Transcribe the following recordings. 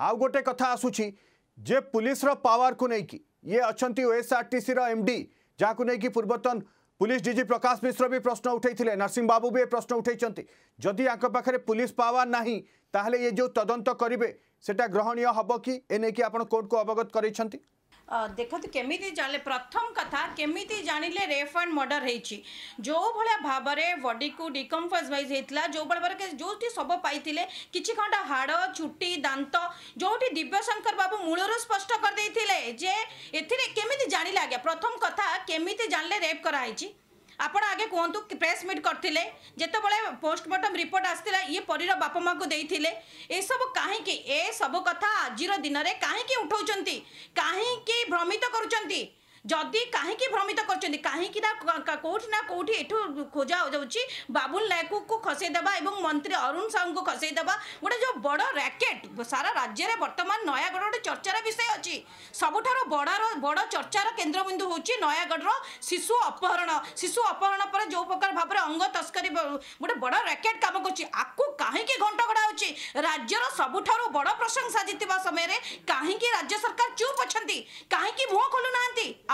आउ गोटे कथा आसुची जे पुलिस पावर को नहीं कि ये अच्छा ओएसआरटीसी एम डी जहाँ नहीं कि पूर्वतन पुलिस डीजी प्रकाश मिश्र भी प्रश्न उठाई नरसिंह बाबू भी ये प्रश्न उठे जदि पाखे पुलिस पावर ना तो ये जो तदंत करेंगे सेटा ग्रहणीय हम कि आप कोर्ट को अवगत कराई ଦେଖନ୍ତୁ କେମିତି ଜାଣିଲେ ପ୍ରଥମ କଥା କେମିତି ଜାଣିଲେ ରେପ୍ ଆଣ୍ଡ ମର୍ଡ଼ର ହେଇଛି ଯେଉଁ ଭଳିଆ ଭାବରେ ବଡ଼ିକୁ ଡିକମ୍ପୋଜ୍ ୱାଇଜ୍ ହେଇଥିଲା ଯେଉଁ ଭାବରେ ଯେଉଁଠି ଶବ ପାଇଥିଲେ କିଛି ଖଣ୍ଡ ହାଡ଼ ଚୁଟି ଦାନ୍ତ ଯେଉଁଠି ଦିବ୍ୟଶଙ୍କର ବାବୁ ମୂଳରୁ ସ୍ପଷ୍ଟ କରିଦେଇଥିଲେ ଯେ ଏଥିରେ କେମିତି ଜାଣିଲେ ଆଜ୍ଞା ପ୍ରଥମ କଥା କେମିତି ଜାଣିଲେ ରେପ୍ କରାହେଇଛି ଆପଣ ଆଗେ କୁହନ୍ତୁ ପ୍ରେସ୍ ମିଟ୍ କରିଥିଲେ ଯେତେବେଳେ ପୋଷ୍ଟମର୍ଟମ୍ ରିପୋର୍ଟ ଆସିଥିଲା ଇଏ ପରୀର ବାପା ମାଆଙ୍କୁ ଦେଇଥିଲେ ଏସବୁ କାହିଁକି ଏସବୁ କଥା ଆଜିର ଦିନରେ କାହିଁକି ଉଠାଉଛନ୍ତି କାହିଁକି ଭ୍ରମିତ କରୁଛନ୍ତି ᱡᱚᱫᱤ કાᱦᱮ ᱠᱤ ᱵᱷᱨᱢᱤᱛ ᱠᱚᱨᱪᱷᱤᱱᱤ કાᱦᱮ ᱠᱤ ᱱᱟ ᱠᱚᱴ ᱱᱟ ᱠᱚᱴ ᱮᱴᱷᱩ ᱠᱷᱚᱡᱟᱣ ᱡᱚᱪᱷᱤ ᱵᱟᱵᱩᱞ ᱞᱟᱭᱠᱩ ᱠᱚ ᱠᱷᱟᱥᱮ ᱫᱟᱵᱟ ᱮᱵᱚᱝ ᱢᱚᱱᱛᱨᱤ ᱟᱨᱩᱱ ᱥᱟᱝᱠᱚ ᱠᱷᱟᱥᱮ ᱫᱟᱵᱟ ᱜᱚᱰᱟ ᱡᱚ ᱵᱚᱰᱚ ᱨᱟᱠᱮᱴ ᱵᱚ ᱥᱟᱨᱟ ᱨᱟᱡ୍ୟᱨᱮ ᱵᱚᱨᱛᱢᱟᱱ ᱱᱚᱭᱟᱜᱚᱰ ᱨᱮ ᱪᱟᱨᱪᱟᱨᱟ ᱵᱤᱥᱭᱚ ᱟᱪᱷᱤ ᱥᱟᱵᱩᱴᱷᱟᱨᱚ ᱵᱚᱰᱟ ᱨᱚ ᱵᱚᱰᱚ ᱪᱟᱨᱪᱟᱨᱟ ᱠᱮᱱᱫᱨᱚᱵᱤᱱᱫᱩ ᱦᱚᱪᱷᱤ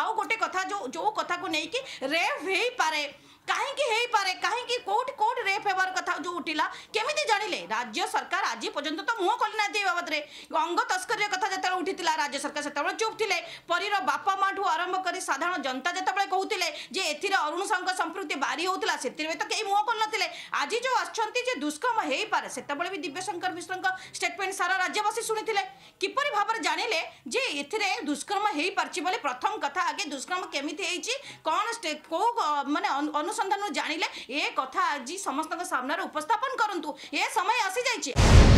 आउ गोटे कथा जो जो कथा को नहीं कि रेप हो पारे कहीं की हेई पारे कहीं की कोट कोट रेप हेबार कथा जो उठिला केमिति जानिले राज्य सरकार आज पर्यंत तो मुंह खोली नाती राज्य सरकार सेतेबे चुप थिले परीर बापा माठू आरंभ करी साधारण जनता जतेबे अरुण संघ संपृक्ति बारी होतला सेतिरबे तो मुंह खोली नथिले आज जो अछंती जे दुष्कर्म हेई पारे सेतेबे भी दिव्यशंकर मिश्र क स्टेटमेंट सारा राज्यवासी सुनिथिले किपर भाबर जानिले जे एथिरे दुष्कर्म हेई पारछि बोले प्रथम कथा आगे दुष्कर्म केमिति हेई छि ଅନୁସନ୍ଧାନରୁ ଜାଣିଲେ ଏ କଥା ଆଜି ସମସ୍ତଙ୍କ ସାମ୍ନାରେ ଉପସ୍ଥାପନ କରନ୍ତୁ ଏ ସମୟ ଆସିଯାଇଛି